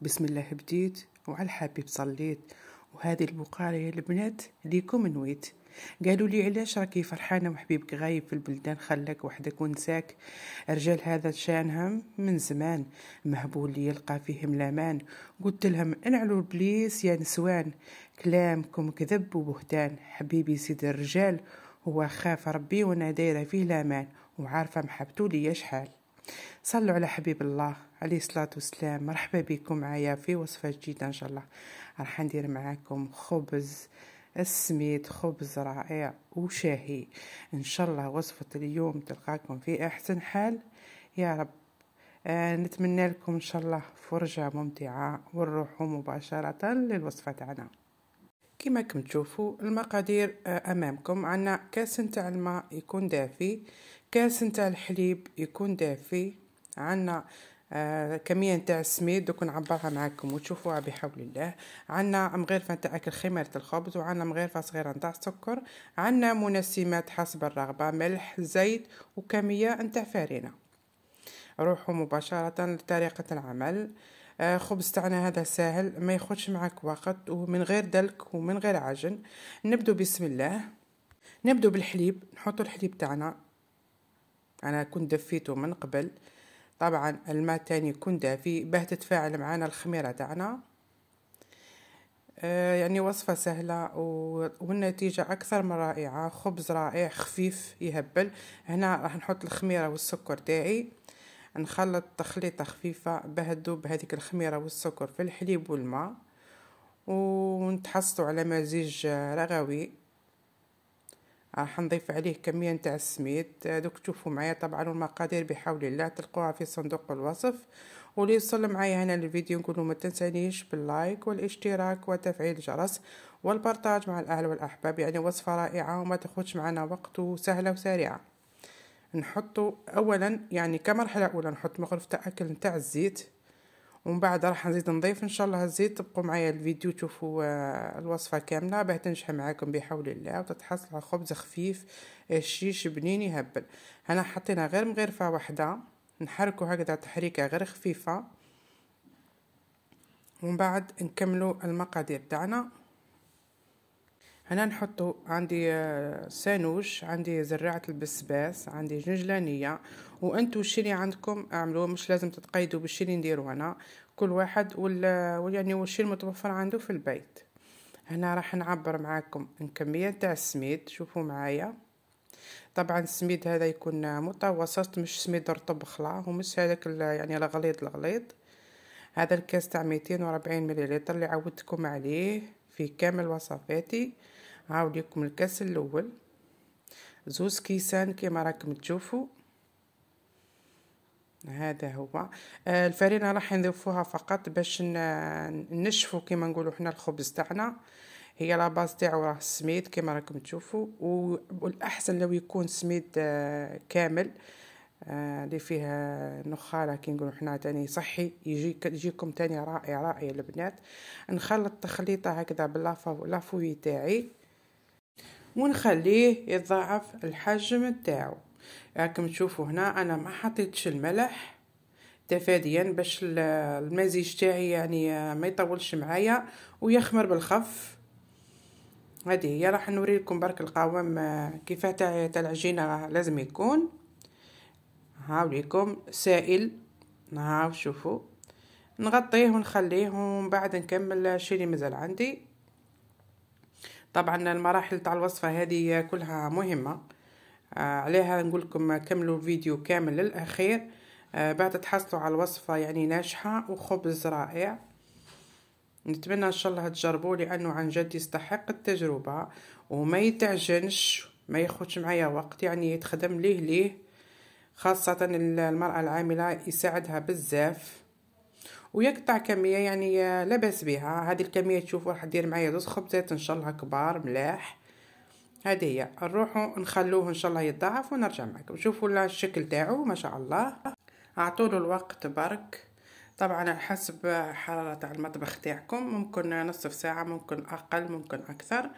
بسم الله بديت وعلى الحبيب صليت وهذه البقعة يا البنات ليكم نويت قالوا لي علاش راكي فرحانة وحبيبك غايب في البلدان خلاك وحدك ونساك رجال هذا شانهم من زمان مهبول لي يلقى فيهم لامان قلت لهم انعلوا البليس يا نسوان كلامكم كذب وبهتان حبيبي سيد الرجال هو خاف ربي وانا دايرة فيه لامان وعارفة محبتو ليا شحال صلوا على حبيب الله عليه الصلاة والسلام مرحبا بكم معايا في وصفة جديدة إن شاء الله راح ندير معاكم خبز السميد خبز رائع وشاهي إن شاء الله وصفة اليوم تلقاكم في أحسن حال يا رب آه نتمنى لكم إن شاء الله فرجة ممتعة ونروحوا مباشرة للوصفة تاعنا كما كم تشوفوا المقادير آه، امامكم عندنا كاس نتاع الماء يكون دافي كاس نتاع الحليب يكون دافي عندنا آه كميه نتاع السميد دوك نعبرها معاكم وتشوفوها بحول الله عندنا مغرفه نتاع اكل خميره الخبز وعندنا مغرفه صغيره نتاع السكر عندنا منسمات حسب الرغبه ملح زيت وكميه نتاع فرينه روحوا مباشره لطريقه العمل آه خبز تاعنا هذا ساهل ما ياخذش معاك وقت ومن غير دلك ومن غير عجن نبدو بسم الله نبدو بالحليب نحطو الحليب تاعنا أنا كنت دفيته من قبل طبعا الماء تاني كنت دافي باه تتفاعل معانا الخميرة تاعنا آه، يعني وصفة سهلة والنتيجة أكثر من رائعة خبز رائع خفيف يهبل هنا راح نحط الخميرة والسكر تاعي نخلط تخليطة خفيفة باه تذوب هذيك الخميرة والسكر في الحليب والماء ونتحصلوا على مزيج آه، رغوي راح نضيف عليه كمية نتاع السميد دوك تشوفوا معايا طبعا والمقادير بحول الله تلقوها في صندوق الوصف واللي يوصل معايا هنا الفيديو نقولوا ما تنسانيش باللايك والاشتراك وتفعيل الجرس والبرتاج مع الاهل والاحباب يعني وصفة رائعة وما تاخدش معنا وقت وسهلة وسريعة نحطوا اولا يعني كمرحلة اولى نحط مغرفة اكل نتاع الزيت ومن بعد راح نزيد نضيف ان شاء الله الزيت تبقوا معايا الفيديو تشوفوا آه، الوصفه كامله باه تنجح معاكم بحول الله وتتحصل على خبز خفيف الشيش آه، بنين يهبل هنا حطينا غير مغرفه واحده نحركوا هكذا تحريكه غير خفيفه ومن بعد نكملوا المقادير تاعنا هنا نحطو عندي آه، سانوش عندي زراعة البسباس عندي جنجلانية وانتو الشي عندكم اعملوه مش لازم تتقيدوا بالشي اللي نديرو انا كل واحد وال آه، يعني والشي المتوفر عنده في البيت هنا راح نعبر معاكم الكمية تاع السميد شوفوا معايا طبعا السميد هذا يكون آه، متوسط مش سميد رطب خلا ومش هذاك يعني الغليظ الغليظ هذا الكاس تاع ميتين وربعين مليلتر اللي عودتكم عليه في كامل وصفاتي هاو ليكم الكاس الاول زوز كيسان كيما راكم تشوفوا هذا هو آه، الفرينة راح نضيفوها فقط باش نشفو كيما نقولوا حنا الخبز تاعنا هي لا تاعو راه سميد كيما راكم تشوفوا والاحسن لو يكون سميد آه، كامل آه، اللي فيه نخاله كي نقولوا حنا تاني صحي يجي يجيكم تاني رائع رائع البنات نخلط تخليطه هكذا باللافوي تاعي ونخليه يتضاعف الحجم تاعو راكم تشوفوا هنا انا ما حطيتش الملح تفاديا باش المزيج تاعي يعني ما يطولش معايا ويخمر بالخف هذه هي راح نوري لكم برك القوام آه، كيفاه تاع تاع العجينه لازم يكون هاو ليكم سائل هاو شوفوا نغطيه ونخليه ومن بعد نكمل شي اللي مازال عندي طبعا المراحل تاع الوصفة هذه كلها مهمة آه، عليها نقول لكم كملوا الفيديو كامل للأخير آه، بعد تحصلوا على الوصفة يعني ناجحة وخبز رائع نتمنى ان شاء الله تجربوه لانه عن جد يستحق التجربه وما يتعجنش ما ياخدش معايا وقت يعني يتخدم ليه ليه خاصه المراه العامله يساعدها بزاف ويقطع كميه يعني لاباس بها هذه الكميه تشوفوا راح دير معايا دوز خبزات ان شاء الله كبار ملاح هذه هي نروحو نخلوه ان شاء الله يتضاعف ونرجع معكم شوفوا الشكل تاعو ما شاء الله اعطوا الوقت برك طبعا على حسب حراره تاع المطبخ تاعكم ممكن نصف ساعه ممكن اقل ممكن اكثر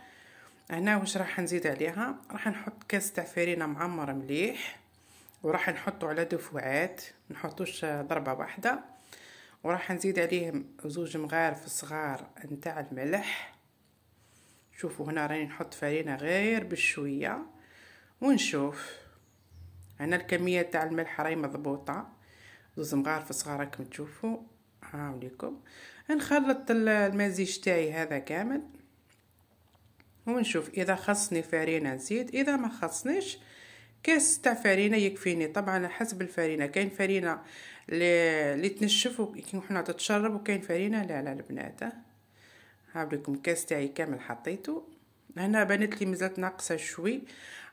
هنا واش راح نزيد عليها راح نحط كاس تاع فرينه معمر مليح وراح نحطو على دفوعات نحطوش ضربه واحده وراح نزيد عليهم زوج مغارف صغار نتاع الملح شوفوا هنا راني نحط فرينة غير بشوية ونشوف هنا الكمية تاع الملح راهي مضبوطة زوج مغارف صغار راكم تشوفوا هاو ليكم نخلط المزيج تاعي هذا كامل ونشوف اذا خصني فرينة نزيد اذا ما خصنيش كاس تاع فرينه يكفيني طبعا حسب الفرينه كاين فرينه اللي تنشف حنا تتشرب وكاين فرينه لا لا البنات هاوليكم كاس تاعي كامل حطيته هنا بانت لي مازالت ناقصه شوي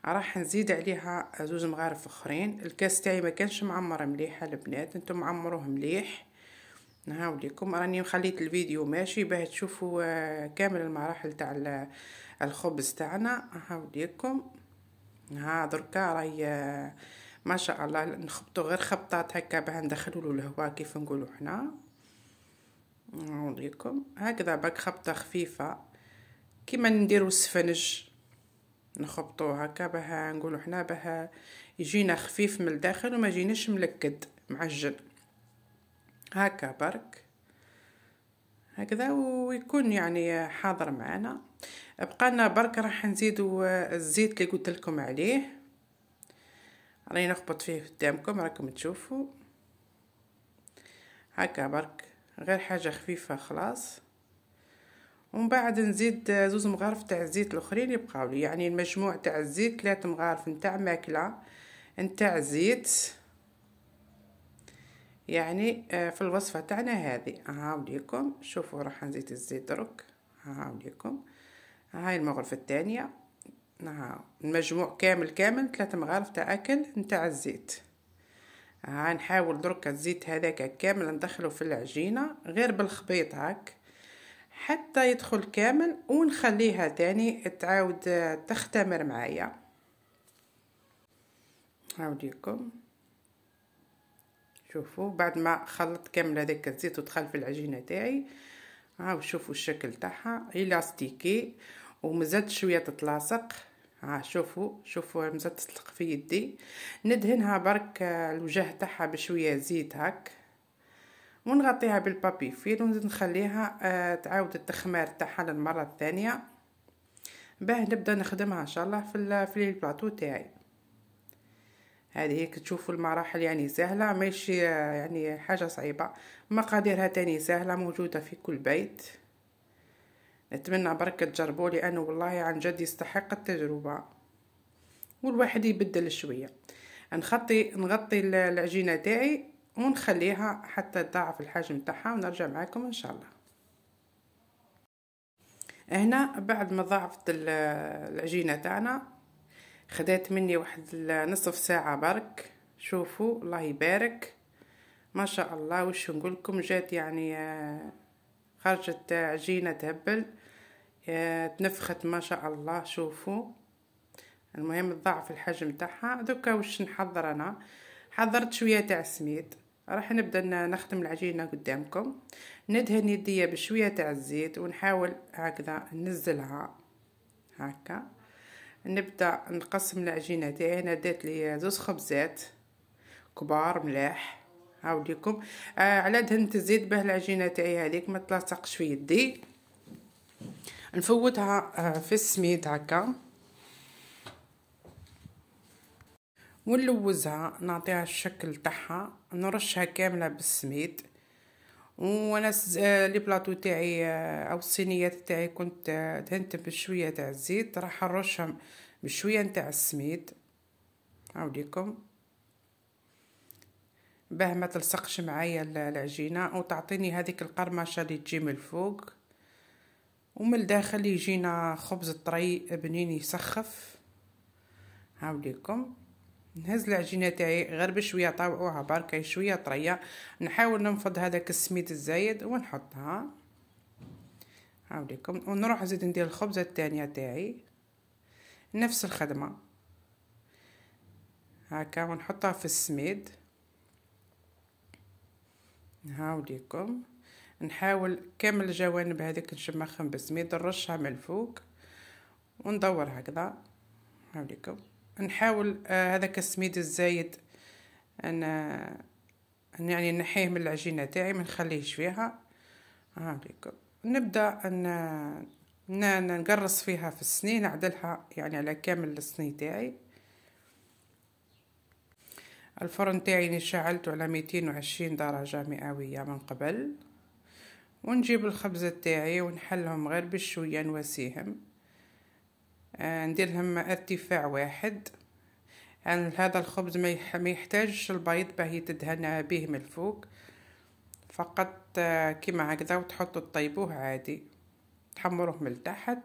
راح نزيد عليها زوز مغارف اخرين الكاس تاعي ما كانش معمر مليح البنات انتم عمروه مليح نهاوليكم راني خليت الفيديو ماشي باه تشوفوا آه، كامل المراحل تاع الخبز تاعنا هاوليكم ها دركا راهي ما شاء الله نخبطو غير خبطات هكا باه ندخلو له الهواء كيف نقولو حنا نوريكم هكذا باك خبطه خفيفه كيما نديرو السفنج نخبطو هكا باه نقولو حنا باه يجينا خفيف من الداخل وما يجيناش ملكد معجن هكا برك هكذا ويكون يعني حاضر معنا بقى لنا برك راح نزيدو آه، الزيت اللي قلت لكم عليه راني نخبط فيه قدامكم راكم تشوفوا هكا برك غير حاجه خفيفه خلاص ومن بعد نزيد آه، زوز مغارف تاع الزيت الاخرين يبقاو لي يعني المجموع تاع الزيت ثلاث مغارف نتاع ماكله نتاع زيت يعني آه، في الوصفه تاعنا هذه وليكم شوفوا راح نزيد الزيت درك وليكم هاي المغرفة الثانية ها نعم. المجموع كامل كامل ثلاثة مغارف تاع أكل نتاع الزيت ها نحاول دركا الزيت هذاك كامل ندخله في العجينة غير بالخبيط هاك حتى يدخل كامل ونخليها تاني تعاود تختمر معايا هاوليكم شوفوا بعد ما خلطت كامل هذاك الزيت ودخل في العجينة تاعي هاو شوفوا الشكل تاعها الاستيكي ومزاد شويه تتلاصق ها شوفوا شوفوا مزاد تطلق في يدي ندهنها برك آه، الوجه تاعها بشويه زيت هاك ونغطيها بالبابي فيل ونزيد نخليها آه، تعاود التخمار تاعها للمره الثانيه باه نبدا نخدمها ان شاء الله في في البلاطو تاعي هذه هيك المراحل يعني سهلة ماشي يعني حاجة صعيبة مقاديرها تاني سهلة موجودة في كل بيت نتمنى برك تجربوا لانه والله عن جد يستحق التجربه والواحد يبدل شويه نغطي نغطي العجينه تاعي ونخليها حتى تضاعف الحجم تاعها ونرجع معاكم ان شاء الله هنا بعد ما ضاعفت العجينه تاعنا خدات مني واحد نصف ساعة برك شوفوا الله يبارك ما شاء الله وش نقول لكم جات يعني آه، خرجت عجينة آه، تهبل آه، تنفخت ما شاء الله شوفوا المهم تضاعف الحجم تاعها دوكا واش نحضر انا حضرت شويه تاع السميد راح نبدا نخدم العجينه قدامكم ندهن يديا بشويه تاع الزيت ونحاول هكذا ننزلها هكا نبدا نقسم العجينه تاعي انا دات لي زوز خبزات كبار ملاح هاوليكم آه على دهن تزيد به العجينه تاعي هذيك ما تلاصقش في يدي نفوتها آه في السميد هكا ونلوزها نعطيها الشكل تاعها نرشها كامله بالسميد وانا آه، لي بلاطو تاعي آه، او الصينيات تاعي كنت آه، دهنت بشويه تاع الزيت راح نرشهم بشويه نتاع السميد عاوديكم باه ما تلصقش معايا العجينه وتعطيني هذيك القرمشه اللي تجي من الفوق ومن الداخل يجينا خبز طري بنين يسخف هاوليكم نهز العجينه تاعي غير بشويه طاوعوها بركا شويه طريه نحاول ننفض هذاك السميد الزايد ونحطها هاوليكم ونروح نزيد ندير الخبزه الثانيه تاعي نفس الخدمه هاكا ونحطها في السميد هاوليكم نحاول كامل الجوانب هذيك نشمخهم بالسميد نرشها من الفوق وندور هكذا هاوليكم نحاول آه، هذاك السميد الزايد آه، أن يعني نحيه من العجينة تاعي ما نخليهش فيها هاكيكا آه، نبدأ أن نقرص فيها في السنين نعدلها يعني على كامل السني تاعي الفرن تاعي شعلته على ميتين وعشرين درجة مئوية من قبل ونجيب الخبزة تاعي ونحلهم غير بالشوية نواسيهم آه، نديرهم ارتفاع واحد يعني هذا الخبز ما يحتاجش البيض باه يتدهن به من الفوق فقط آه، كيما هكذا وتحطوا طيبوه عادي تحمروه من تحت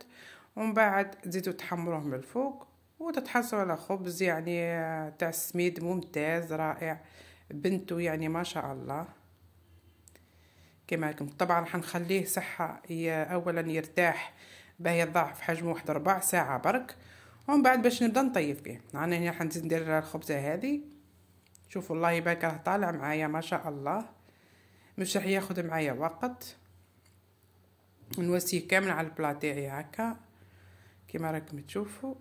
ومن بعد تزيدوا تحمروه من الفوق وتتحصلوا على خبز يعني آه، تاع السميد ممتاز رائع بنتو يعني ما شاء الله كما طبعا راح نخليه صحه اولا يرتاح باهي تضاعف حجمه واحد ربع ساعة برك ومن بعد باش نبدا نطيب فيه انا هنا حنزيد ندير الخبزة هذه شوفوا الله يبارك راه طالع معايا ما شاء الله مش راح ياخد معايا وقت نوسيه كامل على البلاطي تاعي هكا كيما راكم تشوفوا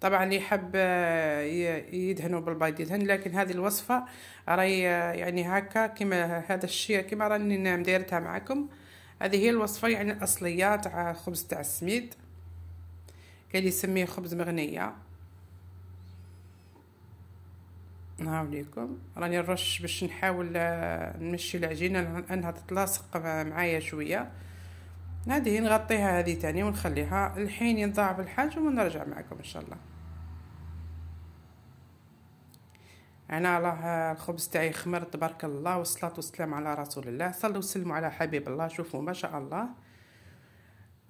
طبعا اللي يحب آه، يدهنوا بالبيض يدهن لكن هذه الوصفه راهي آه، يعني هكا كيما هذا الشيء كيما راني دايرتها معكم هذه هي الوصفة يعني الأصلية تاع خبز تاع السميد كاين اللي يسميه خبز مغنية نهاوليكم راني نرش باش نحاول آه، نمشي العجينة لأنها تتلاصق معايا شوية هذه نغطيها هذه تاني ونخليها الحين ينضاع الحجم ونرجع معكم إن شاء الله انا راه الخبز تاعي خمر تبارك الله والصلاه والسلام على رسول الله صلوا وسلموا على حبيب الله شوفوا ما شاء الله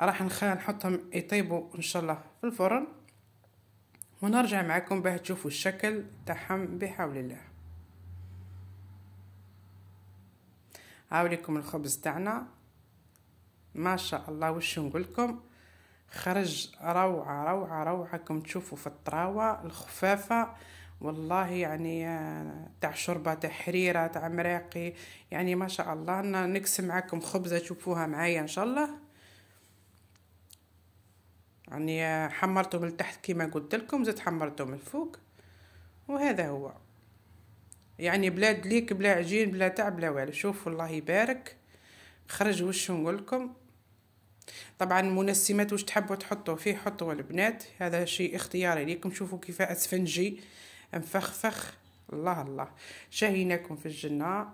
راح نحطهم يطيبوا ان شاء الله في الفرن ونرجع معكم باه تشوفوا الشكل تاعهم بحول الله هاوليكم الخبز تاعنا ما شاء الله وش نقول لكم خرج روعه روعه روعه كم تشوفوا في الطراوه الخفافه والله يعني آه، تاع شربه تاع حريره تاع مراقي يعني ما شاء الله انا نكس معاكم خبزه تشوفوها معايا ان شاء الله يعني آه، حمرته من تحت كما قلت لكم زدت حمرته من فوق وهذا هو يعني بلا دليك بلا عجين بلا تعب بلا والو شوف الله يبارك خرج وش نقول لكم طبعا منسمات واش تحبوا تحطوا فيه حطوا البنات هذا شيء اختياري ليكم شوفوا كيف اسفنجي مفخفخ الله الله شاهيناكم في الجنة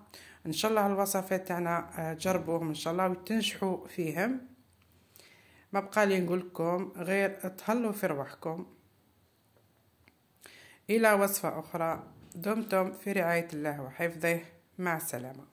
ان شاء الله الوصفات تاعنا آه، جربوهم ان شاء الله وتنجحوا فيهم ما بقى لي نقول لكم غير تهلوا في روحكم الى وصفه اخرى دمتم في رعايه الله وحفظه مع السلامه